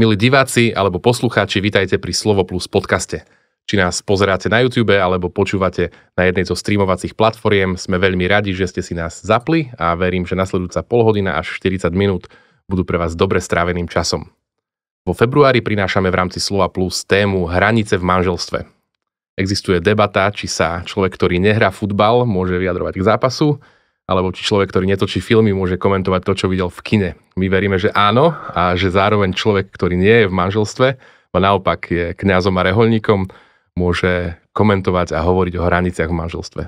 Milí diváci alebo poslucháči, vítajte pri Slovo Plus podcaste. Či nás pozeráte na YouTube alebo počúvate na jednej zo streamovacích platformiem, sme veľmi radi, že ste si nás zapli a verím, že nasledujúca polhodina až 40 minút budú pre vás dobre stráveným časom. Vo februári prinášame v rámci Slova Plus tému Hranice v manželstve. Existuje debata, či sa človek, ktorý nehrá futbal, môže vyjadrovať k zápasu, alebo či človek, ktorý netočí filmy, môže komentovať to, čo videl v kine. My veríme, že áno a že zároveň človek, ktorý nie je v manželstve, a naopak je kňazom a reholníkom, môže komentovať a hovoriť o hraniciach v manželstve.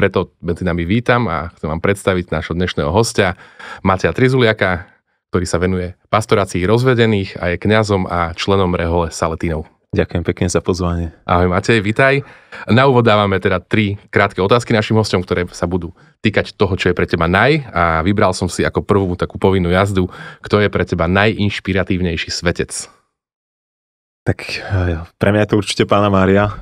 Preto medzi nami vítam a chcem vám predstaviť nášho dnešného hostia, Matia Trizuliaka, ktorý sa venuje pastorácii rozvedených a je kňazom a členom rehole Saletinov. Ďakujem pekne za pozvanie. Ahoj Matej, vitaj. Na úvod dávame teda tri krátke otázky našim hostom, ktoré sa budú týkať toho, čo je pre teba naj. A vybral som si ako prvú takú povinnú jazdu, kto je pre teba najinšpiratívnejší svetec. Tak eh, pre mňa je to určite Pána Mária.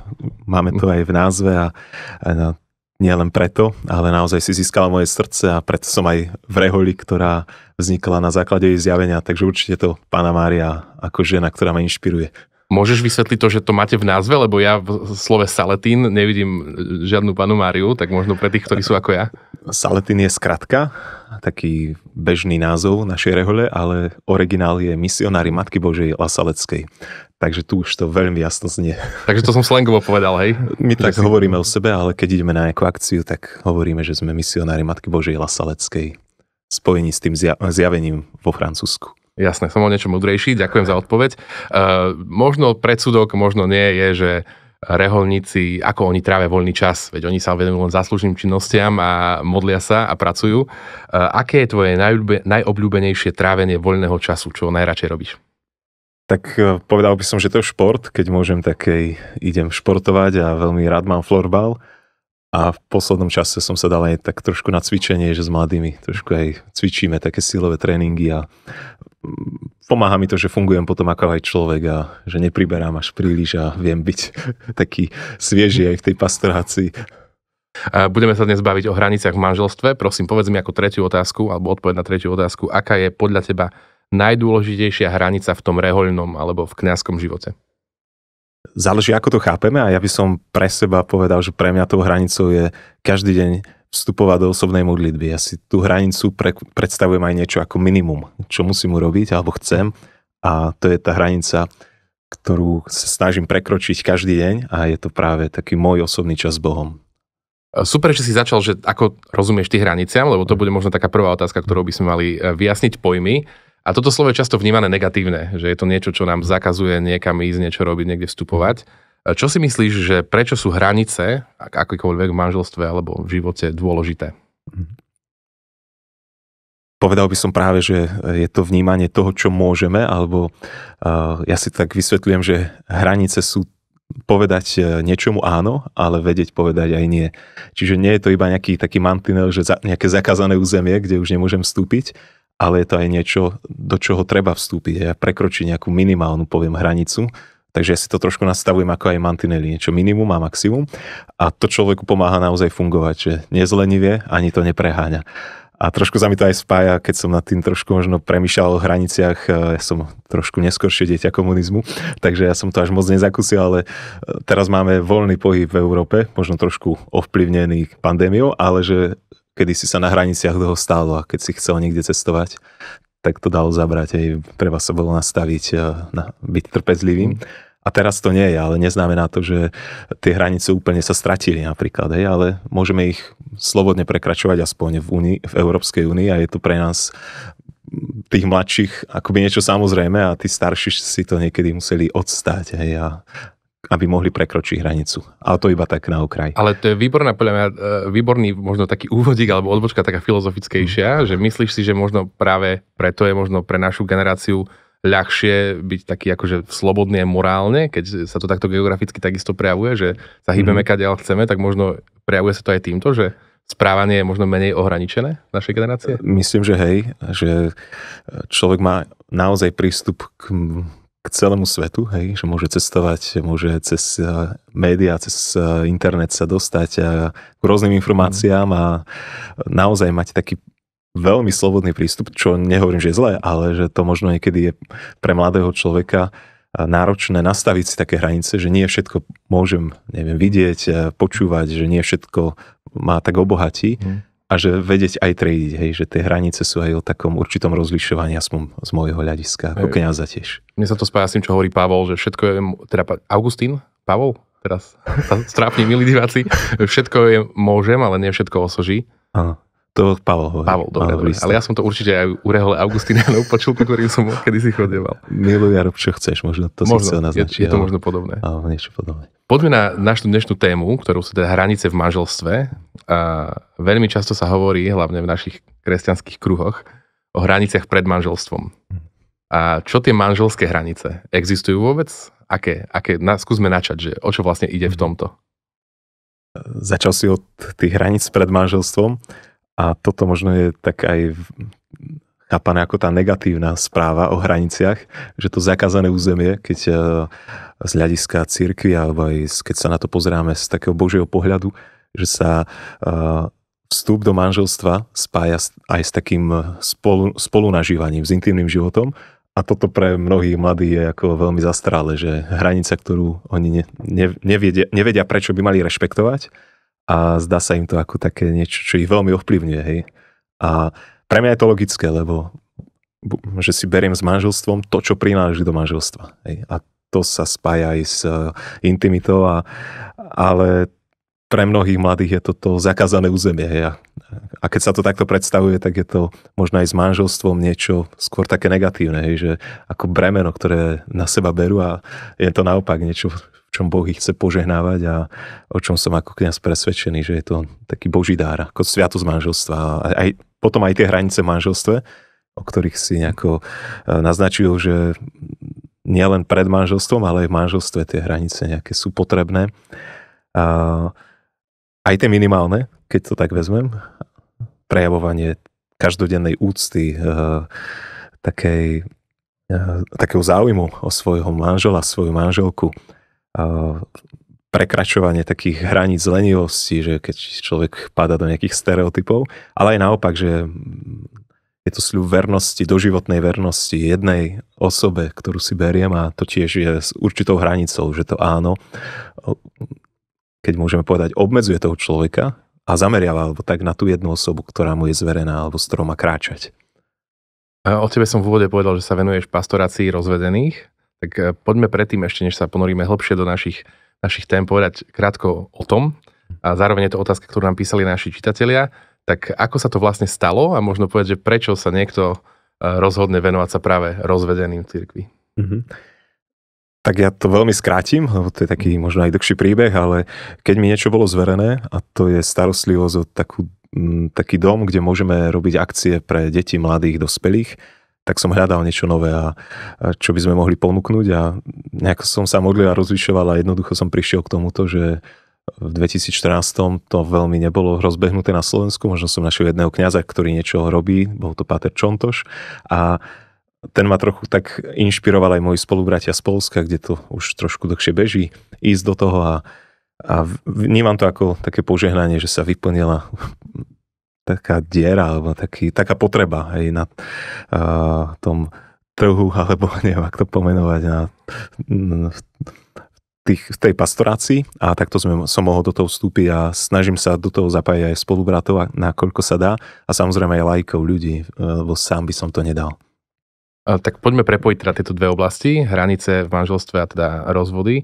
Máme to aj v názve a, a eh, no, nie len preto, ale naozaj si získala moje srdce a preto som aj v reholi, ktorá vznikla na základe jej zjavenia. Takže určite to Pána Mária ako žena, ktorá ma inšpiruje. Môžeš vysvetliť to, že to máte v názve, lebo ja v slove Saletín nevidím e, žiadnu panu Máriu, tak možno pre tých, ktorí sú ako ja. Saletín je skratka, taký bežný názov našej rehole, ale originál je Misionári Matky Božej Lasaleckej. Takže tu už to veľmi jasno znie. Takže to som slangovo povedal, hej? My že tak si... hovoríme o sebe, ale keď ideme na nejakú akciu, tak hovoríme, že sme misionári Matky Božej Lasaleckej. Spojení s tým zja- zjavením vo Francúzsku. Jasné, som o niečo mudrejší, ďakujem za odpoveď. Uh, možno predsudok, možno nie je, že reholníci, ako oni trávia voľný čas, veď oni sa venujú len záslužným činnostiam a modlia sa a pracujú. Uh, aké je tvoje najobľúbenejšie trávenie voľného času, čo najradšej robíš? Tak uh, povedal by som, že to je šport, keď môžem, tak idem športovať a veľmi rád mám florbal. A v poslednom čase som sa dal aj tak trošku na cvičenie, že s mladými trošku aj cvičíme také silové tréningy a mm, pomáha mi to, že fungujem potom ako aj človek a že nepriberám až príliš a viem byť taký svieži aj v tej pastorácii. Budeme sa dnes baviť o hraniciach v manželstve. Prosím, povedz mi ako tretiu otázku, alebo odpoveď na tretiu otázku, aká je podľa teba najdôležitejšia hranica v tom rehoľnom alebo v kňazskom živote? Záleží, ako to chápeme a ja by som pre seba povedal, že pre mňa tou hranicou je každý deň vstupovať do osobnej modlitby. Ja si tú hranicu pre, predstavujem aj niečo ako minimum, čo musím urobiť alebo chcem a to je tá hranica, ktorú sa snažím prekročiť každý deň a je to práve taký môj osobný čas s Bohom. Super, že si začal, že ako rozumieš ty hraniciam, lebo to bude možno taká prvá otázka, ktorou by sme mali e, vyjasniť pojmy. A toto slovo je často vnímané negatívne, že je to niečo, čo nám zakazuje niekam ísť, niečo robiť, niekde vstupovať. E, čo si myslíš, že prečo sú hranice, akýkoľvek v manželstve alebo v živote, dôležité? Povedal by som práve, že je to vnímanie toho, čo môžeme, alebo e, ja si tak vysvetľujem, že hranice sú povedať e, niečomu áno, ale vedieť povedať aj nie. Čiže nie je to iba nejaký taký mantinel, že za, nejaké zakázané územie, kde už nemôžem vstúpiť, ale je to aj niečo, do čoho treba vstúpiť. Ja prekročím nejakú minimálnu, poviem, hranicu, takže ja si to trošku nastavujem ako aj mantinely, niečo minimum a maximum a to človeku pomáha naozaj fungovať, že nezlenivie, ani to nepreháňa. A trošku sa mi to aj spája, keď som nad tým trošku možno premýšľal o hraniciach, e, ja som trošku neskôršie dieťa komunizmu, takže ja som to až moc nezakusil, ale e, teraz máme voľný pohyb v Európe, možno trošku ovplyvnený pandémiou, ale že kedy si sa na hraniciach dlho stálo a keď si chcel niekde cestovať, tak to dalo zabrať aj treba sa bolo nastaviť, eh, na, byť trpezlivým. A teraz to nie je, ale neznamená to, že tie hranice úplne sa stratili napríklad, hej, ale môžeme ich slobodne prekračovať aspoň v, Uni, v Európskej únii a je to pre nás mm, tých mladších akoby niečo samozrejme a tí starší si to niekedy museli odstať hej, a, aby mohli prekročiť hranicu. Ale to iba tak na okraj. Ale to je výborná, podľa mňa, e, výborný možno taký úvodík alebo odbočka taká filozofickejšia, mm. že myslíš si, že možno práve preto je možno pre našu generáciu ľahšie byť taký akože slobodný morálne, keď sa to takto geograficky takisto prejavuje, že sa hýbeme mm. kadeľ chceme, tak možno prejavuje sa to aj týmto, že správanie je možno menej ohraničené našej generácie? Myslím, že hej, že človek má naozaj prístup k k celému svetu, hej, že môže cestovať, môže cez eh, médiá, cez eh, internet sa dostať eh, k rôznym informáciám a naozaj mať taký veľmi slobodný prístup, čo nehovorím, že je zlé, ale že to možno niekedy je pre mladého človeka náročné nastaviť si také hranice, že nie všetko môžem neviem, vidieť, počúvať, že nie všetko má tak obohatí. Mm a že vedieť aj tradiť, hej, že tie hranice sú aj o takom určitom rozlišovaní, aspoň z môjho hľadiska, ako kniaza tiež. Mne sa to spája s tým, čo hovorí Pavol, že všetko je, teda Augustín, Pavol, teraz sa strápni, milí diváci, všetko je môžem, ale nie všetko osoží. Áno. To Pavel hovorí. Pavel, dobre, dobre. Ale ja som to určite aj u Rehole Augustinianov počul, ku ktorým som si chodieval. Miluj a rob, čo chceš, možno to možno, si chcel naznačiť. Je, je to možno podobné. Áno, niečo podobné. Poďme na našu dnešnú tému, ktorú sú teda hranice v manželstve. A veľmi často sa hovorí, hlavne v našich kresťanských kruhoch, o hraniciach pred manželstvom. Hm. A čo tie manželské hranice? Existujú vôbec? Aké? aké na, skúsme načať, že o čo vlastne ide v hm. tomto? Začal si od tých hraníc pred manželstvom a toto možno je tak aj chápané ako tá negatívna správa o hraniciach, že to zakázané územie, keď eh, z hľadiska církvy alebo aj keď sa na to pozeráme z takého božieho pohľadu, že sa e, vstup do manželstva spája aj s takým e, spolu, spolunažívaním, s intimným životom a toto pre mnohých mladých je ako veľmi zastrále, že hranica, ktorú oni ne, ne, nevedia, nevedia, prečo by mali rešpektovať a zdá sa im to ako také niečo, čo ich veľmi ovplyvňuje. Hej. A pre mňa je to logické, lebo že si beriem s manželstvom to, čo prináleží do manželstva. Hej. A to sa spája aj s e, intimitou, a, ale pre mnohých mladých je toto zakázané územie. A, a keď sa to takto predstavuje, tak je to možno aj s manželstvom niečo skôr také negatívne, hej, že ako bremeno, ktoré na seba berú a je to naopak niečo, v čom Boh ich chce požehnávať a o čom som ako kniaz presvedčený, že je to taký boží dár, ako sviatosť manželstva. A aj, potom aj tie hranice manželstve, o ktorých si nejako e, naznačujú, že nielen pred manželstvom, ale aj v manželstve tie hranice nejaké sú potrebné. A aj tie minimálne, keď to tak vezmem, prejavovanie každodennej úcty, eh, takej, eh, takého záujmu o svojho manžela, svoju manželku, eh, prekračovanie takých hraníc lenivosti, že keď človek padá do nejakých stereotypov, ale aj naopak, že mm, je to sľub vernosti, doživotnej vernosti jednej osobe, ktorú si beriem a to tiež je s určitou hranicou, že to áno, keď môžeme povedať, obmedzuje toho človeka a zameriava alebo tak na tú jednu osobu, ktorá mu je zverená alebo s ktorou má kráčať. O tebe som v úvode povedal, že sa venuješ pastorácii rozvedených, tak e, poďme predtým ešte, než sa ponoríme hlbšie do našich, našich tém, povedať krátko o tom. A zároveň je to otázka, ktorú nám písali naši čitatelia. Tak ako sa to vlastne stalo a možno povedať, že prečo sa niekto e, rozhodne venovať sa práve rozvedeným cirkvi? Mm-hmm. Tak ja to veľmi skrátim, lebo to je taký možno aj dlhší príbeh, ale keď mi niečo bolo zverené, a to je starostlivosť o takú, taký dom, kde môžeme robiť akcie pre deti, mladých, dospelých, tak som hľadal niečo nové a, a čo by sme mohli ponúknuť a nejako som sa modlil a rozlišoval a jednoducho som prišiel k tomuto, že v 2014 to veľmi nebolo rozbehnuté na Slovensku, možno som našiel jedného kňaza, ktorý niečo robí, bol to Páter Čontoš a ten ma trochu tak inšpiroval aj moji spolubratia z Polska, kde to už trošku dlhšie beží, ísť do toho a, a vnímam to ako také požehnanie, že sa vyplnila taká diera alebo taký, taká potreba aj na a, tom trhu, alebo neviem, ako to pomenovať, na, na, tých, v tej pastorácii a takto sme, som mohol do toho vstúpiť a snažím sa do toho zapájať aj spolubratov, nakoľko sa dá a samozrejme aj lajkov ľudí, lebo sám by som to nedal. Tak poďme prepojiť teda tieto dve oblasti, hranice v manželstve a teda rozvody.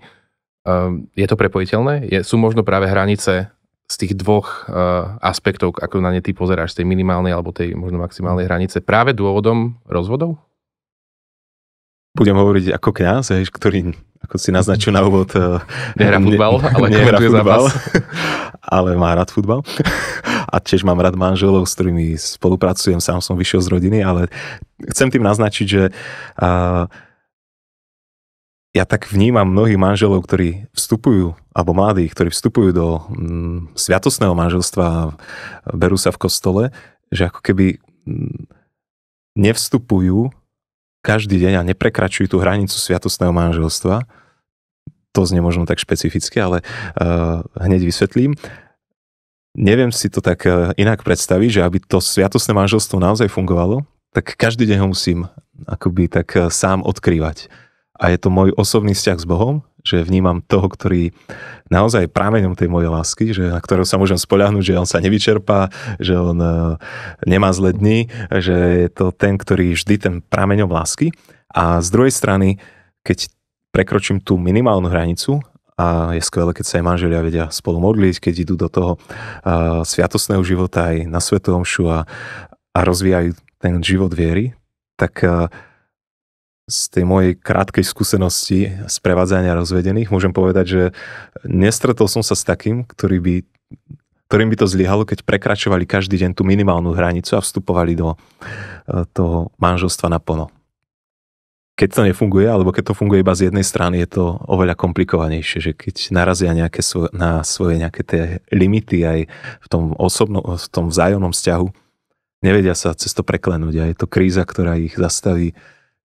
Ehm, je to prepojiteľné? Je, sú možno práve hranice z tých dvoch e, aspektov, ako na ne ty pozeráš, z tej minimálnej alebo tej možno maximálnej hranice, práve dôvodom rozvodov? Budem hovoriť ako kňaz, ktorý, ako si naznačil na úvod... E, nehrá futbal, ale nehrá futbal, ale má rád futbal a tiež mám rád manželov, s ktorými spolupracujem, sám som vyšiel z rodiny, ale chcem tým naznačiť, že a, ja tak vnímam mnohých manželov, ktorí vstupujú, alebo mladých, ktorí vstupujú do mm, sviatosného manželstva a berú sa v kostole, že ako keby mm, nevstupujú každý deň a neprekračujú tú hranicu sviatosného manželstva. To znie možno tak špecificky, ale uh, hneď vysvetlím neviem si to tak eh, inak predstaviť, že aby to sviatosné manželstvo naozaj fungovalo, tak každý deň ho musím akoby tak eh, sám odkrývať. A je to môj osobný vzťah s Bohom, že vnímam toho, ktorý naozaj prámeňom tej mojej lásky, že na ktorého sa môžem spoľahnúť, že on sa nevyčerpá, že on eh, nemá zle dny, že je to ten, ktorý vždy ten prámeňom lásky. A z druhej strany, keď prekročím tú minimálnu hranicu a je skvelé, keď sa aj manželia vedia spolu modliť, keď idú do toho uh, sviatosného života aj na svetovom a, a rozvíjajú ten život viery, tak uh, z tej mojej krátkej skúsenosti z prevádzania rozvedených môžem povedať, že nestretol som sa s takým, ktorý by, ktorým by to zlyhalo, keď prekračovali každý deň tú minimálnu hranicu a vstupovali do uh, toho manželstva naplno keď to nefunguje, alebo keď to funguje iba z jednej strany, je to oveľa komplikovanejšie, že keď narazia nejaké svo, na svoje nejaké tie limity aj v tom osobnom, v tom vzájomnom vzťahu, nevedia sa cez to preklenúť a je to kríza, ktorá ich zastaví,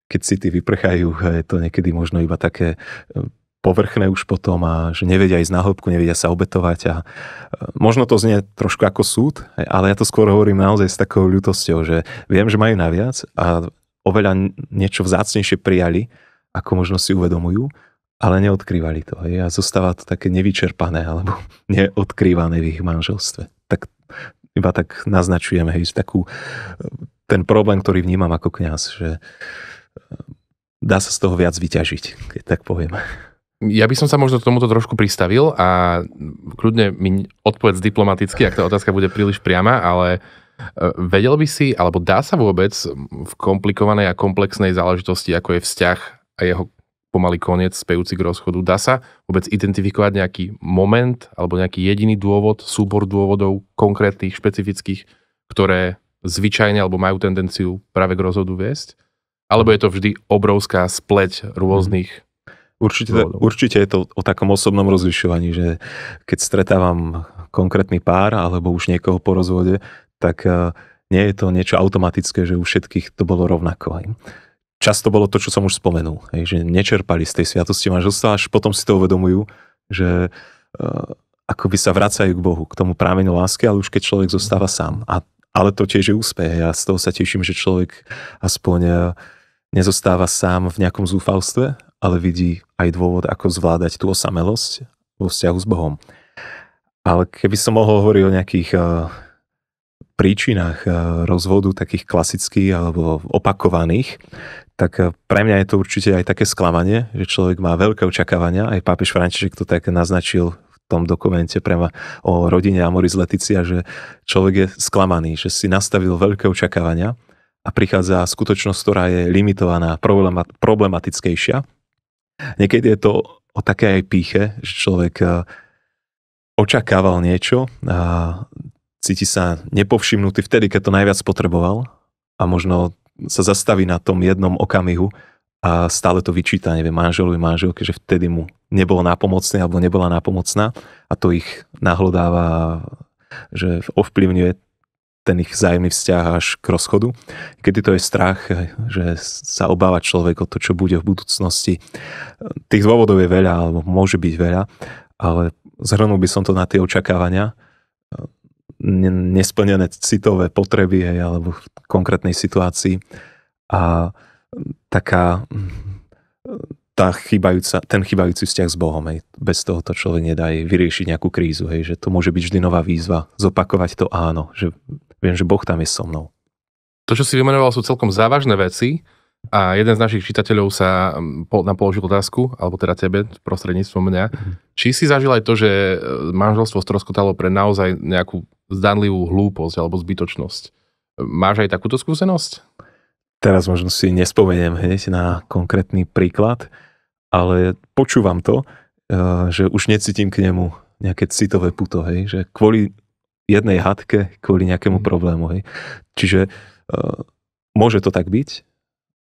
keď si tí vyprchajú, je to niekedy možno iba také e, povrchné už potom a že nevedia ísť na hĺbku, nevedia sa obetovať a e, možno to znie trošku ako súd, ale ja to skôr hovorím naozaj s takou ľutosťou, že viem, že majú naviac a oveľa niečo vzácnejšie prijali, ako možno si uvedomujú, ale neodkrývali to. Hej? A zostáva to také nevyčerpané alebo neodkrývané v ich manželstve. Tak iba tak naznačujeme hej, takú, ten problém, ktorý vnímam ako kňaz, že e, dá sa z toho viac vyťažiť, keď tak poviem. Ja by som sa možno k tomuto trošku pristavil a kľudne mi odpovedz diplomaticky, ak tá otázka bude príliš priama, ale uh, E, vedel by si, alebo dá sa vôbec v komplikovanej a komplexnej záležitosti, ako je vzťah a jeho pomaly koniec, spejúci k rozchodu, dá sa vôbec identifikovať nejaký moment alebo nejaký jediný dôvod, súbor dôvodov konkrétnych, špecifických, ktoré zvyčajne alebo majú tendenciu práve k rozhodu viesť? Alebo je to vždy obrovská spleť rôznych mhm. Určite, dôvodov? určite je to o takom osobnom rozlišovaní, že keď stretávam konkrétny pár alebo už niekoho po rozvode, tak eh, nie je to niečo automatické, že u všetkých to bolo rovnako. Často bolo to, čo som už spomenul, že nečerpali z tej sviatosti manželstva, až potom si to uvedomujú, že eh, ako by sa vracajú k Bohu, k tomu prámenu lásky, ale už keď človek zostáva mhm. sám. A, ale to tiež je úspech. Ja z toho sa teším, že človek aspoň eh, nezostáva sám v nejakom zúfalstve, ale vidí aj dôvod, ako zvládať tú osamelosť vo vzťahu s Bohom. Ale keby som mohol hovoriť o nejakých príčinách eh, rozvodu takých klasických alebo opakovaných, tak eh, pre mňa je to určite aj také sklamanie, že človek má veľké očakávania, aj pápež František to tak naznačil v tom dokumente prema o rodine Amoris Leticia, že človek je sklamaný, že si nastavil veľké očakávania a prichádza skutočnosť, ktorá je limitovaná, problematickejšia. Niekedy je to o také aj píche, že človek eh, očakával niečo, a cíti sa nepovšimnutý vtedy, keď to najviac potreboval a možno sa zastaví na tom jednom okamihu a stále to vyčíta, neviem, manželovi, manželke, že vtedy mu nebolo nápomocné alebo nebola nápomocná a to ich nahlodáva, že ovplyvňuje ten ich zájemný vzťah až k rozchodu. Kedy to je strach, že sa obáva človek o to, čo bude v budúcnosti. Tých dôvodov je veľa, alebo môže byť veľa, ale zhrnul by som to na tie očakávania, nesplnené citové potreby hej, alebo v konkrétnej situácii. A taká tá chybajúca, ten chybajúci vzťah s Bohom. Hej. Bez toho to človek nedá jej vyriešiť nejakú krízu. Hej. Že to môže byť vždy nová výzva. Zopakovať to áno. Že viem, že Boh tam je so mnou. To, čo si vymenoval, sú celkom závažné veci. A jeden z našich čitateľov sa nám položil otázku, alebo teda tebe, prostredníctvom mňa, mhm. či si zažil aj to, že e, manželstvo stroskotalo pre naozaj nejakú zdanlivú hlúposť alebo zbytočnosť. Máš aj takúto skúsenosť? Teraz možno si nespomeniem hneď na konkrétny príklad, ale počúvam to, eh, že už necítim k nemu nejaké citové puto, hej, že kvôli jednej hadke, kvôli nejakému mhm. problému, hej. Čiže eh, môže to tak byť,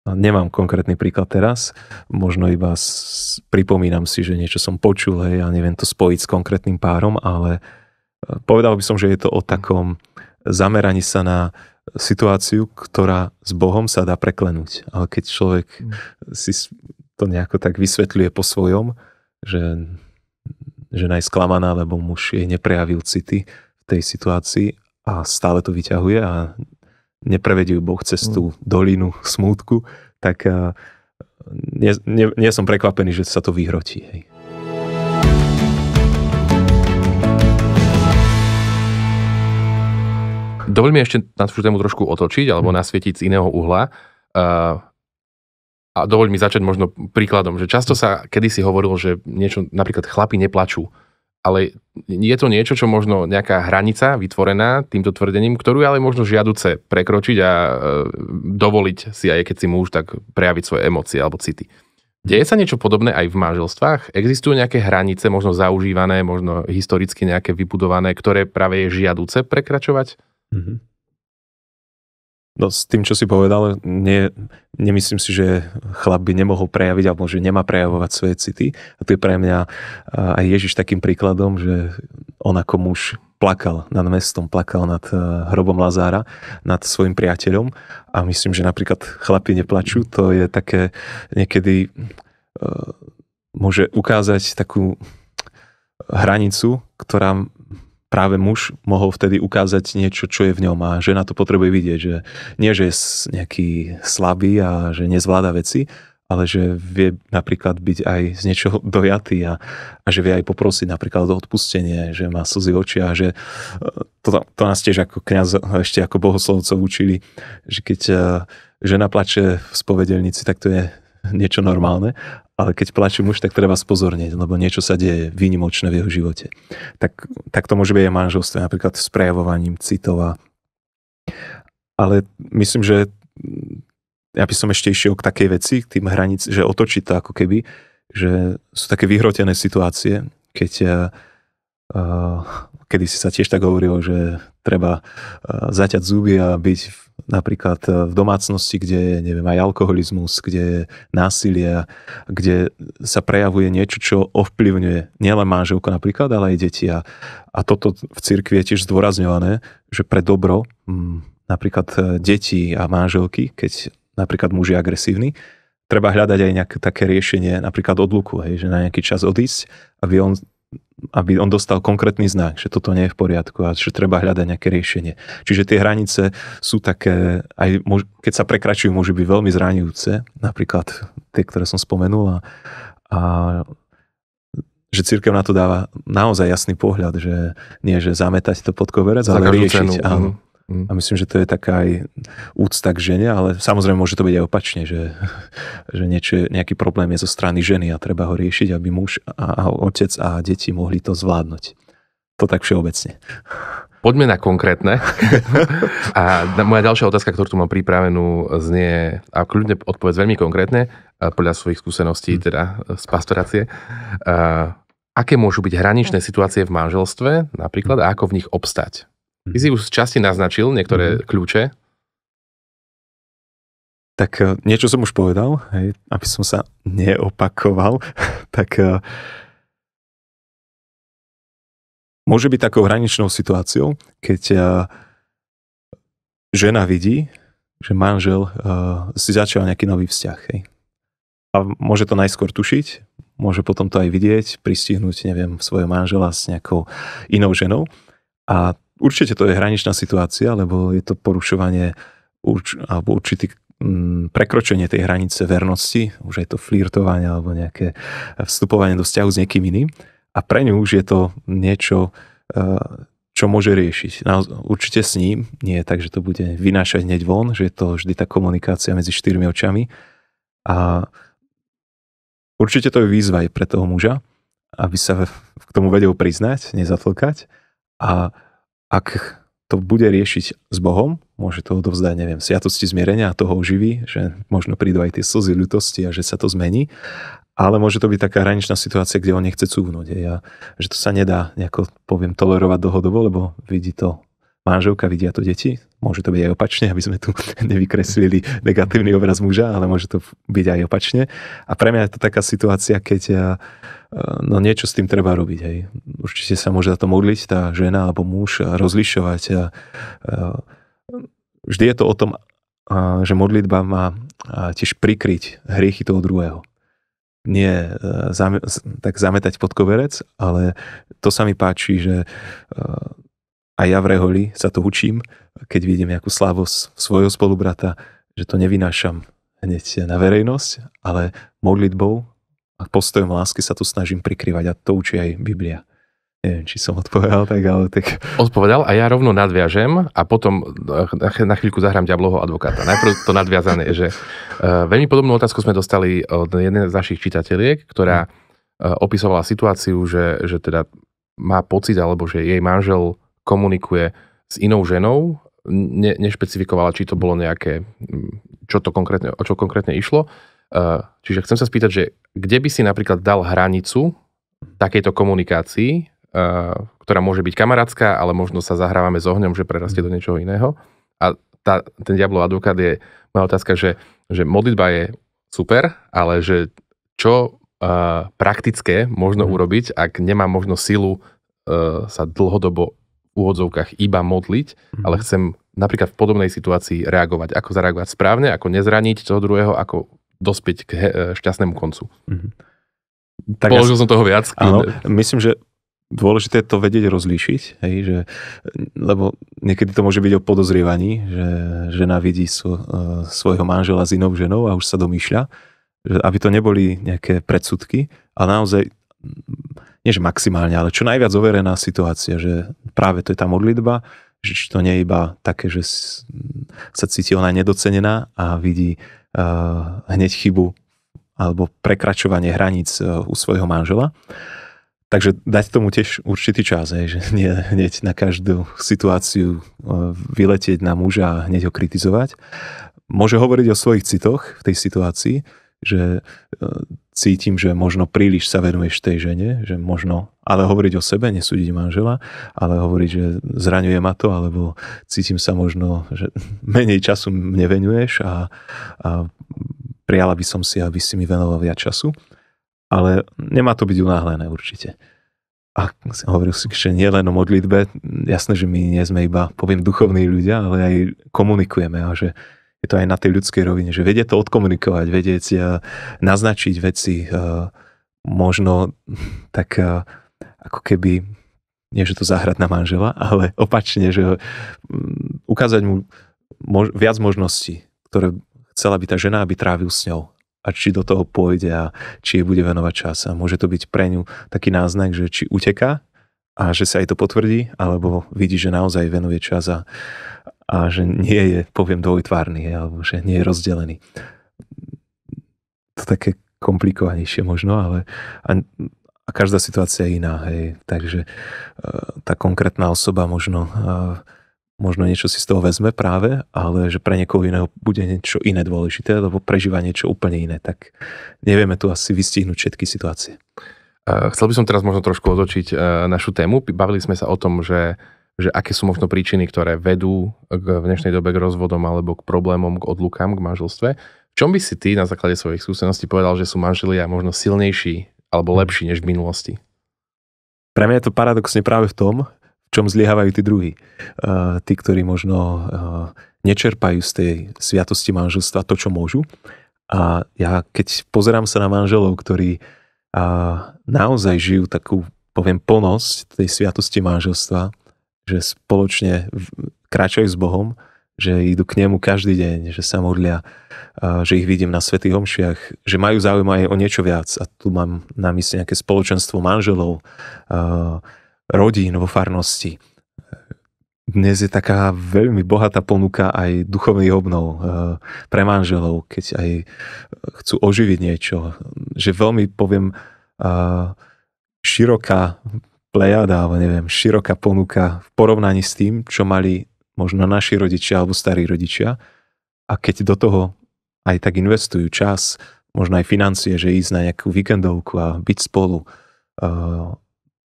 Nemám konkrétny príklad teraz, možno iba s, pripomínam si, že niečo som počul hej, a ja neviem to spojiť s konkrétnym párom, ale Povedal by som, že je to o mhm. takom zameraní sa na situáciu, ktorá s Bohom sa dá preklenúť. Ale keď človek mhm. si to nejako tak vysvetľuje po svojom, že žena je sklamaná, lebo muž jej neprejavil city v tej situácii a stále to vyťahuje a neprevedie ju Boh cez mhm. tú dolinu smútku, tak eh, nie, nie, nie som prekvapený, že sa to vyhrotí. Hej. Dovoľ mi ešte tú tému trošku otočiť alebo mhm. nasvietiť z iného uhla. Uh, a dovoľ mi začať možno príkladom, že často mhm. sa kedysi hovorilo, že niečo, napríklad chlapi neplačú, ale je to niečo, čo možno nejaká hranica vytvorená týmto tvrdením, ktorú ale možno žiaduce prekročiť a e, dovoliť si aj keď si muž, tak prejaviť svoje emócie alebo city. Mhm. Deje sa niečo podobné aj v manželstvách? Existujú nejaké hranice, možno zaužívané, možno historicky nejaké vybudované, ktoré práve je žiaduce prekračovať? Mm-hmm. No s tým, čo si povedal, nie, nemyslím si, že chlap by nemohol prejaviť alebo že nemá prejavovať svoje city. A to je pre mňa aj Ježiš takým príkladom, že on ako muž plakal nad mestom, plakal nad e, hrobom Lazára, nad svojim priateľom. A myslím, že napríklad chlapi neplačú, to je také niekedy e, môže ukázať takú hranicu, ktorá práve muž mohol vtedy ukázať niečo, čo je v ňom a žena to potrebuje vidieť, že nie, že je nejaký slabý a že nezvláda veci, ale že vie napríklad byť aj z niečoho dojatý a, a že vie aj poprosiť napríklad o odpustenie, že má slzy oči a že e, to, to nás tiež ako kniaz, ešte ako bohoslovcov učili, že keď e, žena plače v spovedelnici, tak to je niečo normálne, ale keď plače muž, tak treba spozorniť, lebo niečo sa deje výnimočné v jeho živote. Tak, tak to môže byť aj manželstvo, napríklad s prejavovaním citova. Ale myslím, že ja by som ešte išiel k takej veci, k tým hranic, že otočiť to ako keby, že sú také vyhrotené situácie, keď eh, Eh, kedy si sa tiež tak hovorilo, že treba eh, zaťať zuby a byť napríklad eh, v domácnosti, kde je, neviem, aj alkoholizmus, kde je násilie, kde sa prejavuje niečo, čo ovplyvňuje nielen manželku napríklad, ale aj deti. A, a toto v cirkvi je tiež zdôrazňované, že pre dobro mm, napríklad detí a manželky, keď napríklad muž je agresívny, treba hľadať aj nejaké také riešenie, napríklad odluku, hej, že na nejaký čas odísť, aby on aby on dostal konkrétny znak, že toto nie je v poriadku a že treba hľadať nejaké riešenie. Čiže tie hranice sú také, aj keď sa prekračujú, môžu byť veľmi zraňujúce, napríklad tie, ktoré som spomenul a, a že církev na to dáva naozaj jasný pohľad, že nie, že zametať to pod koverec, ale riešiť, cenu. Áno, mhm. Mm. A myslím, že to je taká aj úcta k žene, ale samozrejme môže to byť aj opačne, že, že niečo, nejaký problém je zo strany ženy a treba ho riešiť, aby muž a, a otec a deti mohli to zvládnuť. To tak všeobecne. Poďme na konkrétne. A moja ďalšia otázka, ktorú tu mám pripravenú, znie, a kľudne odpovedz veľmi konkrétne, podľa svojich skúseností, mm. teda z pastorácie. Aké môžu byť hraničné mm. situácie v manželstve, napríklad, a ako v nich obstať? Ty si už z časti naznačil niektoré mm. kľúče. Tak e, niečo som už povedal, hej, aby som sa neopakoval, tak e, môže byť takou hraničnou situáciou, keď e, žena vidí, že manžel si začal nejaký nový vzťah. Hej. A môže to najskôr tušiť, môže potom to aj vidieť, pristihnúť, neviem, svojho manžela s nejakou inou ženou. A určite to je hraničná situácia, lebo je to porušovanie urč, alebo určitý mm, prekročenie tej hranice vernosti, už je to flirtovanie alebo nejaké e, vstupovanie do vzťahu s niekým iným. A pre ňu už je to niečo, e, čo môže riešiť. Určite s ním nie je tak, že to bude vynášať hneď von, že je to vždy tá komunikácia medzi štyrmi očami. A určite to je výzva aj pre toho muža, aby sa k tomu vedel priznať, nezatlkať a ak to bude riešiť s Bohom, môže to odovzdať, neviem, sviatosti zmierenia a toho oživí, že možno prídu aj tie slzy ľutosti a že sa to zmení. Ale môže to byť taká hraničná situácia, kde on nechce cúvnuť. A že to sa nedá, nejako poviem, tolerovať dlhodobo, lebo vidí to manželka, vidia to deti. Môže to byť aj opačne, aby sme tu nevykreslili negatívny obraz muža, ale môže to byť aj opačne. A pre mňa je to taká situácia, keď ja, e, no niečo s tým treba robiť. Hej. Určite sa môže za to modliť tá žena alebo muž a rozlišovať. A, a, e, vždy je to o tom, a, že modlitba má tiež prikryť hriechy toho druhého nie e, zame, tak zametať pod koverec, ale to sa mi páči, že a ja v reholi sa to učím, keď vidím nejakú slávosť svojho spolubrata, že to nevynášam hneď na verejnosť, ale modlitbou a postojom lásky sa tu snažím prikryvať a to učí aj Biblia. Neviem, či som odpovedal tak, ale tak... Odpovedal a ja rovno nadviažem a potom na chvíľku zahrám ďabloho advokáta. Najprv to nadviazané, že e, veľmi podobnú otázku sme dostali od jednej z našich čitateliek, ktorá e, opisovala situáciu, že, že teda má pocit, alebo že jej manžel komunikuje s inou ženou, ne, nešpecifikovala, či to bolo nejaké, čo to konkrétne, o čo konkrétne išlo. Eh, čiže chcem sa spýtať, že kde by si napríklad dal hranicu takejto komunikácii, eh, ktorá môže byť kamarátska, ale možno sa zahrávame s ohňom, že prerastie do niečoho iného. A tá, ten diablo advokát je moja otázka, že, že modlitba je super, ale že čo uh, praktické možno mm. urobiť, ak nemá možno silu uh, sa dlhodobo úvodzovkách iba modliť, mm-hmm. ale chcem napríklad v podobnej situácii reagovať. Ako zareagovať správne, ako nezraniť toho druhého, ako dospieť k he- e, šťastnému koncu. Mm-hmm. Tak Položil ja... som toho viac. Áno, myslím, že dôležité je to vedieť rozlíšiť, hej, že, lebo niekedy to môže byť o podozrievaní, že žena vidí so, e, svojho manžela s inou ženou a už sa domýšľa, že aby to neboli nejaké predsudky, a naozaj nie že maximálne, ale čo najviac overená situácia, že práve to je tá modlitba, že či to nie je iba také, že sa cíti ona nedocenená a vidí uh, hneď chybu alebo prekračovanie hraníc uh, u svojho manžela. Takže dať tomu tiež určitý čas, hej, že nie hneď na každú situáciu uh, vyletieť na muža a hneď ho kritizovať. Môže hovoriť o svojich citoch v tej situácii, že uh, cítim, že možno príliš sa venuješ tej žene, že možno, ale hovoriť o sebe, nesúdiť manžela, ale hovoriť, že zraňuje ma to, alebo cítim sa možno, že menej času mne venuješ a, a prijala by som si, aby si mi venoval viac času. Ale nemá to byť unáhlené určite. A hovoril si, že nie len o modlitbe, jasné, že my nie sme iba, poviem, duchovní ľudia, ale aj komunikujeme a že je to aj na tej ľudskej rovine, že vedieť to odkomunikovať, vedieť eh, naznačiť veci, eh, možno tak eh, ako keby, nie že to zahrať na manžela, ale opačne, že mm, ukázať mu mož, viac možností, ktoré chcela by tá žena, aby trávil s ňou a či do toho pôjde a či jej bude venovať čas. A môže to byť pre ňu taký náznak, že či uteká a že sa jej to potvrdí, alebo vidí, že naozaj venuje čas a, a že nie je, poviem, dvojtvárny alebo že nie je rozdelený. To také komplikovanejšie možno, ale a, a každá situácia je iná, hej. Takže e, tá konkrétna osoba možno, e, možno niečo si z toho vezme práve, ale že pre niekoho iného bude niečo iné dôležité, lebo prežíva niečo úplne iné. Tak nevieme tu asi vystihnúť všetky situácie. E, chcel by som teraz možno trošku otočiť našu tému. Bavili sme sa o tom, že že aké sú možno príčiny, ktoré vedú k, v dnešnej dobe k rozvodom alebo k problémom, k odlukám, k manželstve. V čom by si ty na základe svojich skúseností povedal, že sú manželia možno silnejší alebo mhm. lepší než v minulosti? Pre mňa je to paradoxne práve v tom, v čom zliehavajú tí druhí. Uh, tí, ktorí možno uh, nečerpajú z tej sviatosti manželstva to, čo môžu. A ja keď pozerám sa na manželov, ktorí uh, naozaj žijú takú, poviem, plnosť tej sviatosti manželstva, že spoločne kráčajú s Bohom, že idú k nemu každý deň, že sa modlia, že ich vidím na svätých homšiach, že majú záujem aj o niečo viac. A tu mám na mysli nejaké spoločenstvo manželov, rodín vo farnosti. Dnes je taká veľmi bohatá ponuka aj duchovných obnov pre manželov, keď aj chcú oživiť niečo. Že veľmi, poviem, široká plejada, alebo neviem, široká ponuka v porovnaní s tým, čo mali možno naši rodičia alebo starí rodičia. A keď do toho aj tak investujú čas, možno aj financie, že ísť na nejakú víkendovku a byť spolu, eh,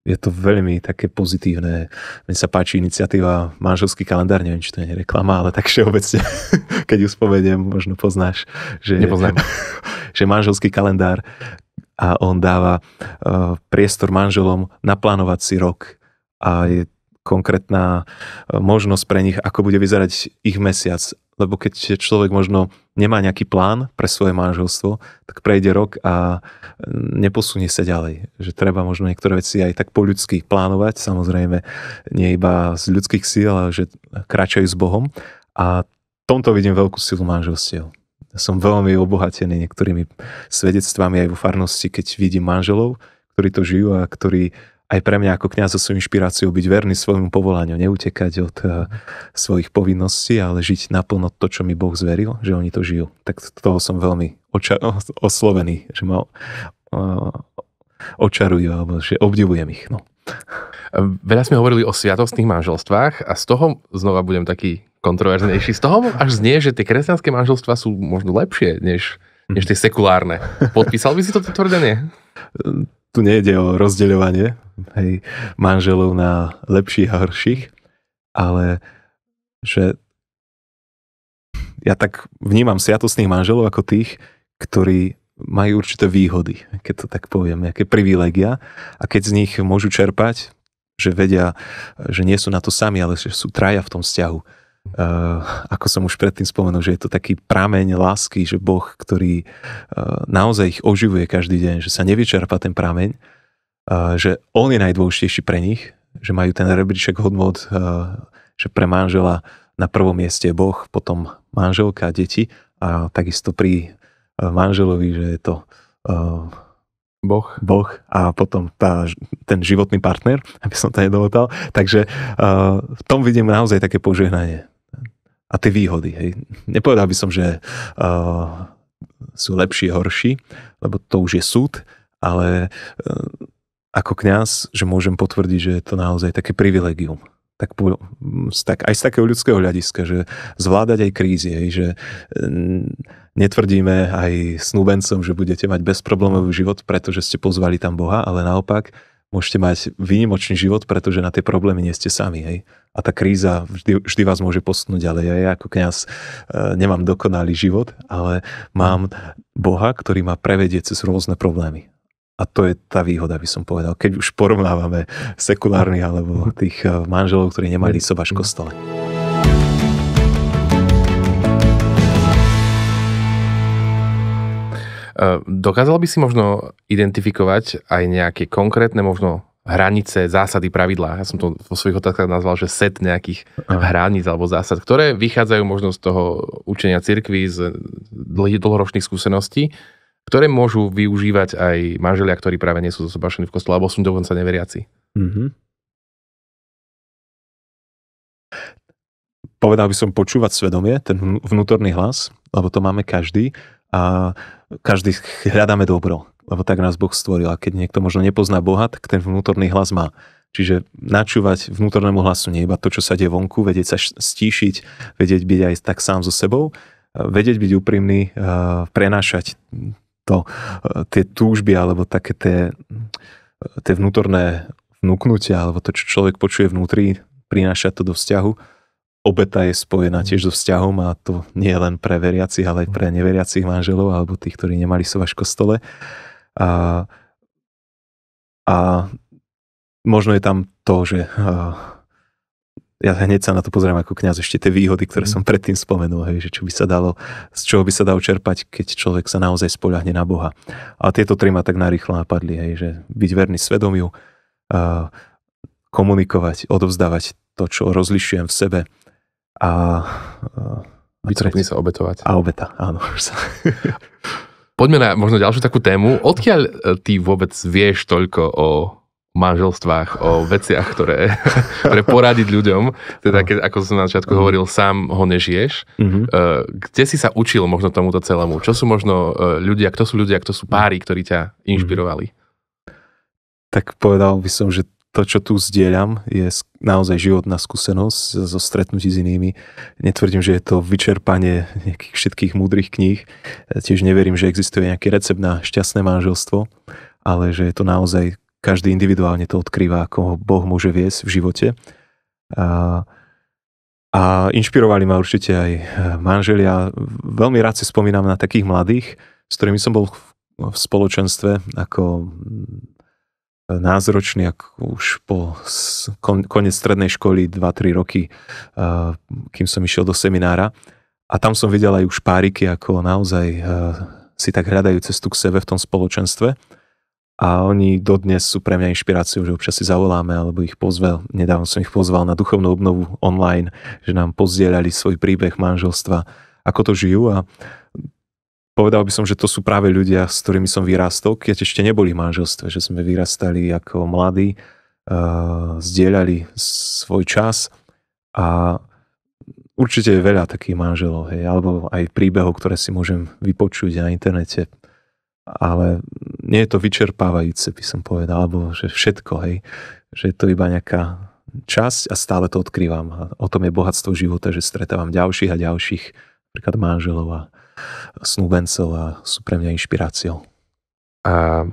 je to veľmi také pozitívne. Mne sa páči iniciatíva manželský kalendár, neviem, či to je reklama, ale tak všeobecne, keď ju spomeniem, možno poznáš, že, Nepoznám. že manželský kalendár, a on dáva e, priestor manželom naplánovať si rok a je konkrétna e, možnosť pre nich, ako bude vyzerať ich mesiac. Lebo keď človek možno nemá nejaký plán pre svoje manželstvo, tak prejde rok a e, neposunie sa ďalej. Že treba možno niektoré veci aj tak po ľudsky plánovať, samozrejme nie iba z ľudských síl, ale že kráčajú s Bohom. A tomto vidím veľkú silu manželstiev som veľmi obohatený niektorými svedectvami aj vo farnosti, keď vidím manželov, ktorí to žijú a ktorí aj pre mňa ako kňaza sú inšpiráciou byť verný svojmu povolaniu, neutekať od eh, svojich povinností, ale žiť naplno to, čo mi Boh zveril, že oni to žijú. Tak toho som veľmi oča- oslovený, že ma eh, očarujú, alebo že obdivujem ich. No. Veľa sme hovorili o sviatostných manželstvách a z toho znova budem taký kontroverznejší. Z toho až znie, že tie kresťanské manželstva sú možno lepšie než, mhm. než tie sekulárne. Podpísal by si toto tvrdenie? Tu nejde o rozdeľovanie hej, manželov na lepších a horších, ale že ja tak vnímam sviatostných manželov ako tých, ktorí majú určité výhody, keď to tak poviem, nejaké privilegia a keď z nich môžu čerpať, že vedia, že nie sú na to sami, ale že sú traja v tom vzťahu Eh, ako som už predtým spomenul, že je to taký prameň lásky, že Boh, ktorý eh, naozaj ich oživuje každý deň, že sa nevyčerpa ten prameň, eh, že On je najdôležitejší pre nich, že majú ten rebríček hodnot, že pre manžela na prvom mieste je Boh, potom manželka, deti a takisto pri manželovi, že je to Boh. Boh a potom tá, ten životný partner, aby som to nedovotal. Takže uh, v tom vidím naozaj také požehnanie a tie výhody. Hej. Nepovedal by som, že uh, sú lepší, horší, lebo to už je súd, ale uh, ako kňaz, že môžem potvrdiť, že je to naozaj také privilegium. Tak, tak, aj z takého ľudského hľadiska, že zvládať aj krízy, hej, že um, netvrdíme aj snúbencom, že budete mať bezproblémový život, pretože ste pozvali tam Boha, ale naopak, môžete mať výnimočný život, pretože na tie problémy nie ste sami. Hej. A tá kríza vždy, vždy vás môže posunúť ďalej. Ja, ako kňaz e, nemám dokonalý život, ale mám Boha, ktorý ma prevedie cez rôzne problémy. A to je tá výhoda, by som povedal, keď už porovnávame sekulárnych alebo tých e, manželov, ktorí nemali v kostole. E, dokázal by si možno identifikovať aj nejaké konkrétne možno hranice, zásady, pravidlá. Ja som to vo svojich otázkach nazval, že set nejakých hraníc alebo zásad, ktoré vychádzajú možno z toho učenia cirkvi, z dlhoročných skúseností, ktoré môžu využívať aj manželia, ktorí práve nie sú zosobášení v kostole, alebo sú dokonca neveriaci. Mm-hmm. Povedal by som počúvať svedomie, ten vnútorný hlas, lebo to máme každý. A každý hľadáme dobro, lebo tak nás Boh stvoril. A keď niekto možno nepozná Boha, tak ten vnútorný hlas má. Čiže načúvať vnútornému hlasu nie iba to, čo sa deje vonku, vedieť sa stíšiť, vedieť byť aj tak sám so sebou, vedieť byť úprimný, prenášať to, tie túžby alebo také tie, tie vnútorné vnúknutia alebo to, čo človek počuje vnútri, prinášať to do vzťahu obeta je spojená mhm. tiež so vzťahom a to nie len pre veriacich, ale aj pre mhm. neveriacich manželov alebo tých, ktorí nemali sovaš v kostole. A, a možno je tam to, že a, ja hneď sa na to pozriem ako kňaz, ešte tie výhody, ktoré mhm. som predtým spomenul, hej, že čo by sa dalo, z čoho by sa dalo čerpať, keď človek sa naozaj spoľahne na Boha. A tieto tri ma tak narýchlo napadli, hej, že byť verný svedomiu, a komunikovať, odovzdávať to, čo rozlišujem v sebe, a, a Byť schopný sa obetovať. A obeta, áno. Poďme na možno ďalšiu takú tému. Odkiaľ e, ty vôbec vieš toľko o manželstvách, o veciach, ktoré, pre poradiť ľuďom. Teda, keď, ako som na začiatku mhm. hovoril, sám ho nežiješ. Mhm. E, kde si sa učil možno tomuto celému? Čo sú možno e, ľudia, kto sú ľudia, kto sú páry, ktorí ťa inšpirovali? Tak povedal by som, že to, čo tu zdieľam, je naozaj životná skúsenosť zo stretnutí s inými. Netvrdím, že je to vyčerpanie nejakých všetkých múdrych kníh. E, tiež neverím, že existuje nejaký recept na šťastné manželstvo, ale že je to naozaj, každý individuálne to odkrýva, ako Boh môže viesť v živote. A, a inšpirovali ma určite aj e, manželia. Veľmi rád si spomínam na takých mladých, s ktorými som bol v spoločenstve ako ak už po konec strednej školy 2-3 roky, uh, kým som išiel do seminára. A tam som videl aj už páriky, ako naozaj uh, si tak hľadajú cestu k sebe v tom spoločenstve. A oni dodnes sú pre mňa inšpiráciou, že občas si zavoláme, alebo ich pozvel. Nedávno som ich pozval na duchovnú obnovu online, že nám pozdieľali svoj príbeh manželstva, ako to žijú a Povedal by som, že to sú práve ľudia, s ktorými som vyrastol, keď ešte neboli v manželstve, že sme vyrastali ako mladí, uh, zdieľali svoj čas a určite je veľa takých manželov, hej, alebo aj príbehov, ktoré si môžem vypočuť na internete, ale nie je to vyčerpávajúce, by som povedal, alebo že všetko, hej, že je to iba nejaká časť a stále to odkrývam. A o tom je bohatstvo života, že stretávam ďalších a ďalších, napríklad manželov a snúbencov a sú pre mňa inšpiráciou. A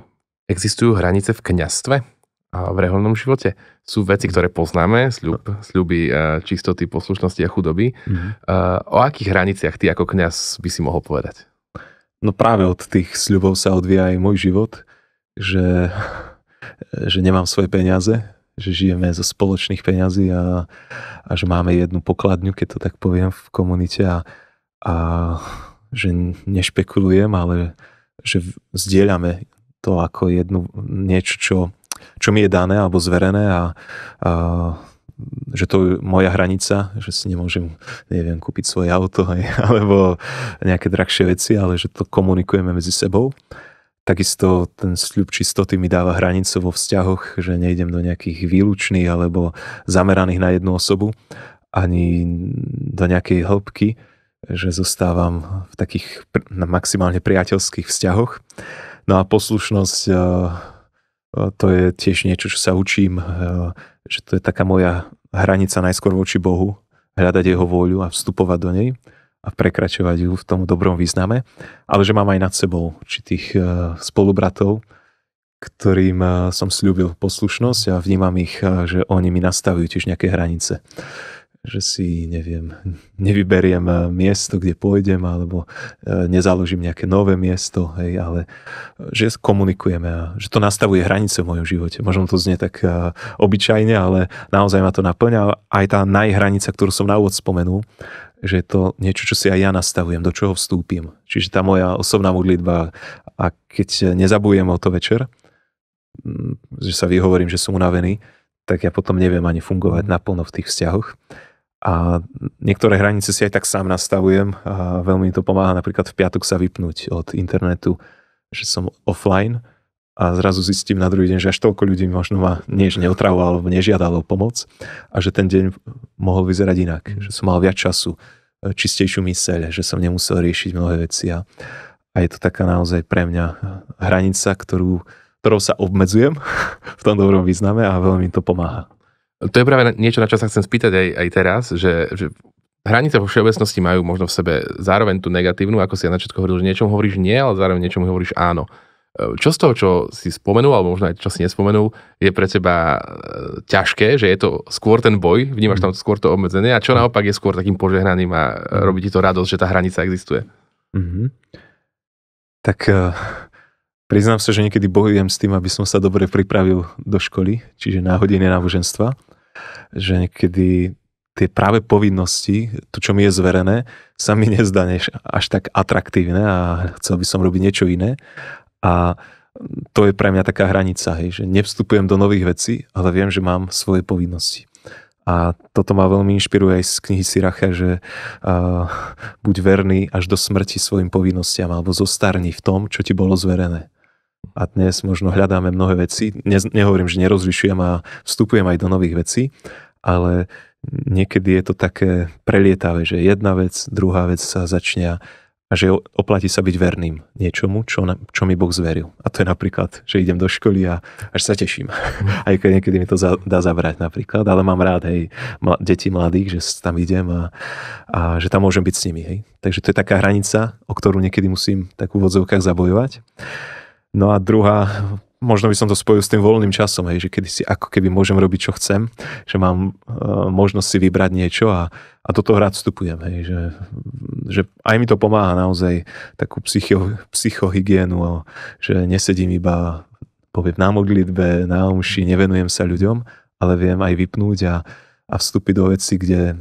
existujú hranice v kňastve a v reholnom živote? Sú veci, ktoré poznáme, sľub, sľuby eh, čistoty, poslušnosti a chudoby. Mm-hmm. O akých hraniciach ty ako kňaz by si mohol povedať? No práve od tých sľubov sa odvíja aj môj život, že, že nemám svoje peniaze, že žijeme zo spoločných peňazí a, a že máme jednu pokladňu, keď to tak poviem, v komunite a, a že nešpekulujem, ale že zdieľame to ako jednu, niečo, čo, čo mi je dané alebo zverené a, a že to je moja hranica, že si nemôžem, neviem, kúpiť svoje auto alebo nejaké drahšie veci, ale že to komunikujeme medzi sebou. Takisto ten sľub čistoty mi dáva hranicu vo vzťahoch, že nejdem do nejakých výlučných alebo zameraných na jednu osobu, ani do nejakej hĺbky, že zostávam v takých maximálne priateľských vzťahoch. No a poslušnosť eh, eh, to je tiež niečo, čo sa učím, eh, že to je taká moja hranica najskôr voči Bohu, hľadať jeho vôľu a vstupovať do nej a prekračovať ju v tom dobrom význame, ale že mám aj nad sebou určitých spolubratov, ktorým som slúbil poslušnosť a vnímam ich, že oni mi nastavujú tiež nejaké hranice že si, neviem, nevyberiem eh, miesto, kde pôjdem, alebo eh, nezaložím nejaké nové miesto, hej, ale eh, že komunikujeme a že to nastavuje hranice v mojom živote. Možno to znie tak obyčajne, ale naozaj ma to naplňa. Aj tá najhranica, ktorú som na úvod spomenul, že je to niečo, čo si aj ja nastavujem, do čoho vstúpim. Čiže tá moja osobná modlitba a keď nezabujem o to večer, mm, že sa vyhovorím, že som unavený, tak ja potom neviem ani fungovať naplno v tých vzťahoch. A niektoré hranice si aj tak sám nastavujem a veľmi mi to pomáha napríklad v piatok sa vypnúť od internetu, že som offline a zrazu zistím na druhý deň, že až toľko ľudí možno ma niež neotravovalo alebo nežiadalo pomoc a že ten deň mohol vyzerať inak, mm. že som mal viac času, e, čistejšiu myseľ, že som nemusel riešiť mnohé veci a, a je to taká naozaj pre mňa e, hranica, ktorú, ktorou sa obmedzujem v tom dobrom význame a veľmi to pomáha. To je práve niečo, na čo sa chcem spýtať aj, aj teraz, že, že hranice vo všeobecnosti majú možno v sebe zároveň tú negatívnu, ako si ja na všetko hovoril, že niečom hovoríš nie, ale zároveň niečom hovoríš áno. Ehm, čo z toho, čo si spomenul, alebo možno aj čo si nespomenul, je pre teba e, ťažké, že je to skôr ten boj, vnímaš tam mhm. skôr to obmedzenie a čo naopak je skôr takým požehnaným a mhm. robí ti to radosť, že tá hranica existuje? Mm-hmm. Tak uh, priznám sa, že niekedy bojujem s tým, aby som sa dobre pripravil do školy, čiže na hodiny náboženstva že niekedy tie práve povinnosti, to, čo mi je zverené, sa mi nezdá až tak atraktívne a chcel by som robiť niečo iné. A to je pre mňa taká hranica, hej, že nevstupujem do nových vecí, ale viem, že mám svoje povinnosti. A toto ma veľmi inšpiruje aj z knihy Siracha, že uh, buď verný až do smrti svojim povinnostiam, alebo zostarni v tom, čo ti bolo zverené a dnes možno hľadáme mnohé veci. Ne, nehovorím, že nerozlišujem a vstupujem aj do nových vecí, ale niekedy je to také prelietavé, že jedna vec, druhá vec sa začne a že oplatí sa byť verným niečomu, čo, na, čo mi Boh zveril. A to je napríklad, že idem do školy a až sa teším. Mhm. Aj keď niekedy mi to za, dá zabrať napríklad, ale mám rád hej, mla, deti mladých, že tam idem a, a že tam môžem byť s nimi. Hej. Takže to je taká hranica, o ktorú niekedy musím tak v úvodzovkách zabojovať. No a druhá, možno by som to spojil s tým voľným časom, hej, že kedy si ako keby môžem robiť, čo chcem, že mám e, možnosť si vybrať niečo a, a do toho rád vstupujem, hej, že, že aj mi to pomáha naozaj takú psycho, psychohygienu, že nesedím iba poviem na modlitbe, na umši, nevenujem sa ľuďom, ale viem aj vypnúť a, a vstúpiť do veci, kde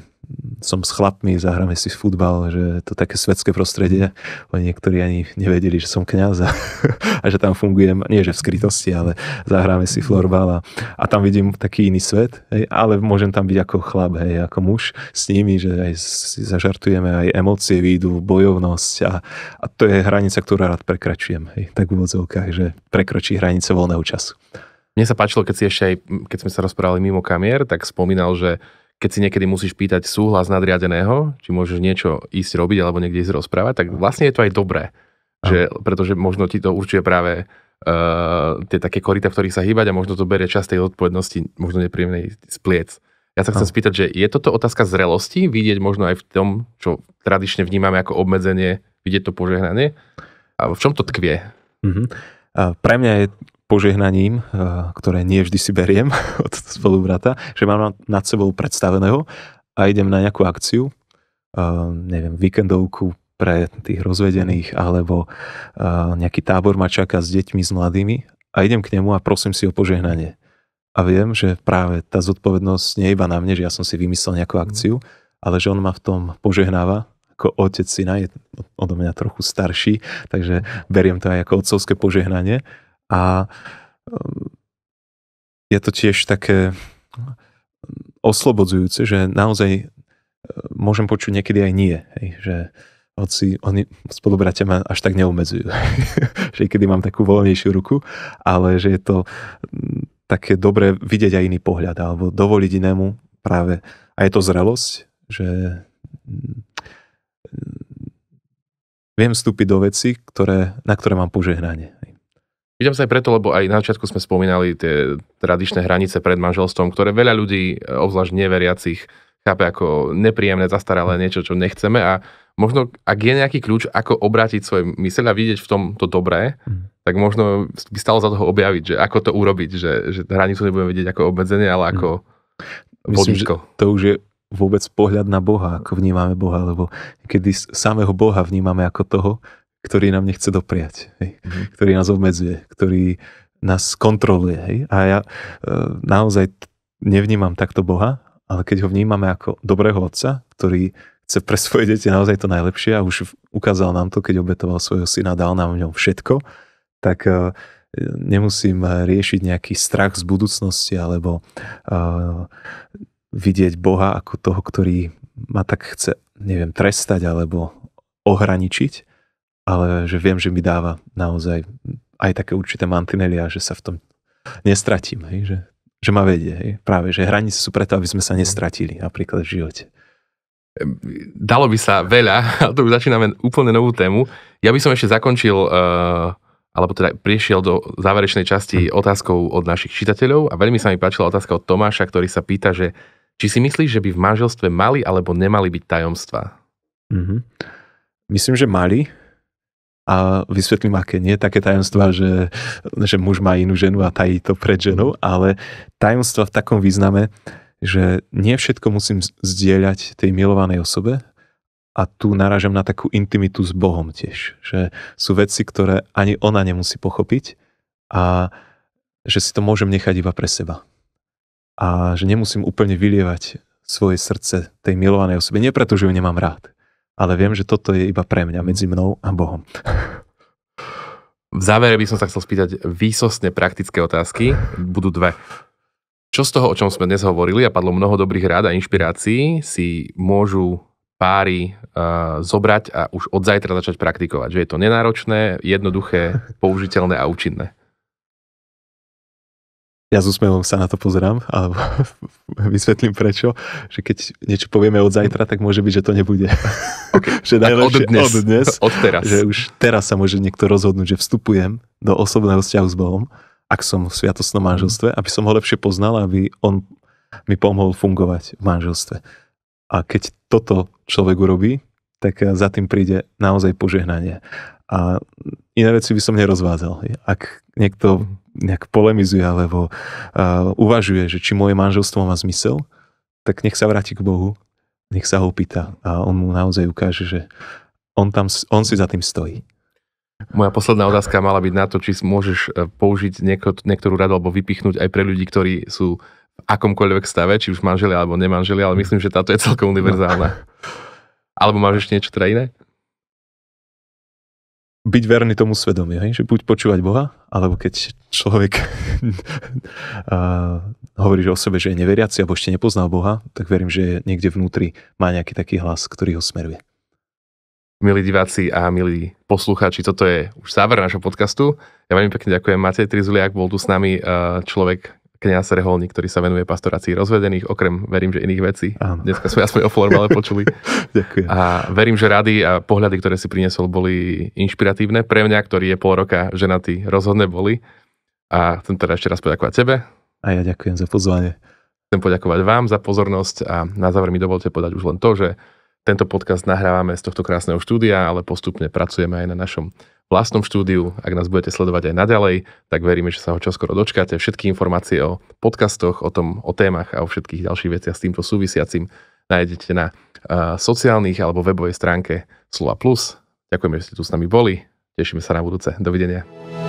som s chlapmi, zahráme si futbal, že to také svetské prostredie. Oni niektorí ani nevedeli, že som kňaz a, a že tam fungujem, nie že v skrytosti, ale zahráme si florbal a, a tam vidím taký iný svet, hej, ale môžem tam byť ako chlap, hej, ako muž s nimi, že aj si zažartujeme, aj emócie výjdu, bojovnosť a, a to je hranica, ktorú rád prekračujem, hej, tak v že prekročí hranice voľného času. Mne sa páčilo, keď si ešte aj, keď sme sa rozprávali mimo kamier, tak spomínal, že keď si niekedy musíš pýtať súhlas nadriadeného, či môžeš niečo ísť robiť alebo niekde ísť rozprávať, tak vlastne je to aj dobré. Že, pretože možno ti to určuje práve uh, tie také korita, v ktorých sa hýbať a možno to berie čas tej odpovednosti, možno nepríjemnej spliec. Ja sa chcem spýtať, že je toto otázka zrelosti, vidieť možno aj v tom, čo tradične vnímame ako obmedzenie, vidieť to požehnanie? A v čom to tkvie? Mm-hmm. Pre mňa je požehnaním, eh, ktoré nie vždy si beriem od spolubrata, že mám nad sebou predstaveného a idem na nejakú akciu, eh, neviem, víkendovku pre tých rozvedených, alebo eh, nejaký tábor ma čaká s deťmi, s mladými a idem k nemu a prosím si o požehnanie. A viem, že práve tá zodpovednosť nie je iba na mne, že ja som si vymyslel nejakú mhm. akciu, ale že on ma v tom požehnáva ako otec syna, je odo mňa trochu starší, takže beriem to aj ako otcovské požehnanie a um, je to tiež také um, oslobodzujúce, že naozaj um, môžem počuť niekedy aj nie. Hej, že hoci oni spolubratia ma až tak neobmedzujú. že kedy mám takú voľnejšiu ruku, ale že je to také dobré vidieť aj iný pohľad alebo dovoliť inému práve. A je to zrelosť, že mm, viem vstúpiť do veci, ktoré, na ktoré mám požehnanie. Hej. Pýtam sa aj preto, lebo aj na začiatku sme spomínali tie tradičné hranice pred manželstvom, ktoré veľa ľudí, e, obzvlášť neveriacich, chápe ako nepríjemné, zastaralé niečo, čo nechceme a možno, ak je nejaký kľúč, ako obrátiť svoje myseľ a vidieť v tom to dobré, mm. tak možno by stalo za toho objaviť, že ako to urobiť, že, že hranicu nebudeme vidieť ako obmedzenie, ale mhm. ako mm. Myslím, že to už je vôbec pohľad na Boha, ako vnímame Boha, lebo kedy samého Boha vnímame ako toho, ktorý nám nechce dopriať, hej? Mm-hmm. ktorý nás obmedzuje, ktorý nás kontroluje. Hej? A ja e, naozaj nevnímam takto Boha, ale keď ho vnímame ako dobrého otca, ktorý chce pre svoje deti naozaj to najlepšie a už ukázal nám to, keď obetoval svojho syna, dal nám v ňom všetko, tak e, nemusím e, riešiť nejaký strach z budúcnosti alebo e, vidieť Boha ako toho, ktorý ma tak chce, neviem, trestať alebo ohraničiť, ale že viem, že mi dáva naozaj aj také určité mantinelia, že sa v tom nestratím, hej, že, že ma vedie. Hej. Práve, že hranice sú preto, aby sme sa mhm. nestratili napríklad v živote. Dalo by sa veľa, ale to už začíname úplne novú tému. Ja by som ešte zakončil, eh, alebo teda prišiel do záverečnej časti mhm. otázkou od našich čitateľov a veľmi sa mi páčila otázka od Tomáša, ktorý sa pýta, že či si myslíš, že by v manželstve mali alebo nemali byť tajomstvá? Mm-hmm. Myslím, že mali a vysvetlím, aké nie, také tajomstvá, že, že muž má inú ženu a tají to pred ženou, mhm. ale tajomstva v takom význame, že nie všetko musím zdieľať tej milovanej osobe a tu narážam na takú intimitu s Bohom tiež, že sú veci, ktoré ani ona nemusí pochopiť a že si to môžem nechať iba pre seba. A že nemusím úplne vylievať svoje srdce tej milovanej osobe. Nie preto, že ju nemám rád, ale viem, že toto je iba pre mňa, mhm. medzi mnou a Bohom. V závere by som sa chcel spýtať výsostne praktické otázky. Budú dve. Čo z toho, o čom sme dnes hovorili a padlo mnoho dobrých rád a inšpirácií, si môžu páry uh, zobrať a už od zajtra začať praktikovať. Že je to nenáročné, jednoduché, použiteľné a účinné ja s úsmevom sa na to pozerám a vysvetlím prečo, že keď niečo povieme od zajtra, tak môže byť, že to nebude. Okay. že najlepšie od dnes, od dnes, od teraz. Že už teraz sa môže niekto rozhodnúť, že vstupujem do osobného vzťahu s Bohom, ak som v sviatostnom mhm. manželstve, aby som ho lepšie poznal, aby on mi pomohol fungovať v manželstve. A keď toto človek urobí, tak za tým príde naozaj požehnanie. A iné veci by som nerozvádzal. Ak niekto mhm nejak polemizuje alebo uh, uvažuje, že či moje manželstvo má zmysel, tak nech sa vráti k Bohu, nech sa ho pýta. a on mu naozaj ukáže, že on, tam, on si za tým stojí. Moja posledná otázka mala byť na to, či môžeš e, použiť nieko, niektorú radu alebo vypichnúť aj pre ľudí, ktorí sú v akomkoľvek stave, či už manželi alebo nemanželi, ale myslím, že táto je celkom univerzálna. Alebo máš ešte niečo teda iné? byť verný tomu svedomiu, hej? že buď počúvať Boha, alebo keď človek hovorí že o sebe, že je neveriaci alebo ešte nepoznal Boha, tak verím, že niekde vnútri má nejaký taký hlas, ktorý ho smeruje. Milí diváci a milí poslucháči, toto je už záver nášho podcastu. Ja veľmi pekne ďakujem. Matej Trizuliak bol tu s nami človek, kniaz Reholník, ktorý sa venuje pastorácii rozvedených, okrem, verím, že iných vecí. Áno. Dneska sme aspoň o formále počuli. Ďakujem. A verím, že rady a pohľady, ktoré si priniesol, boli inšpiratívne. Pre mňa, ktorý je pol roka ženatý, rozhodne boli. A chcem teda ešte raz poďakovať tebe. A ja ďakujem za pozvanie. Chcem poďakovať vám za pozornosť a na záver mi dovolte podať už len to, že tento podcast nahrávame z tohto krásneho štúdia, ale postupne pracujeme aj na našom vlastnom štúdiu. Ak nás budete sledovať aj naďalej, tak veríme, že sa ho čoskoro dočkáte. Všetky informácie o podcastoch, o, tom, o témach a o všetkých ďalších veciach s týmto súvisiacim nájdete na uh, sociálnych alebo webovej stránke Slova Plus. Ďakujeme, že ste tu s nami boli. Tešíme sa na budúce. Dovidenia.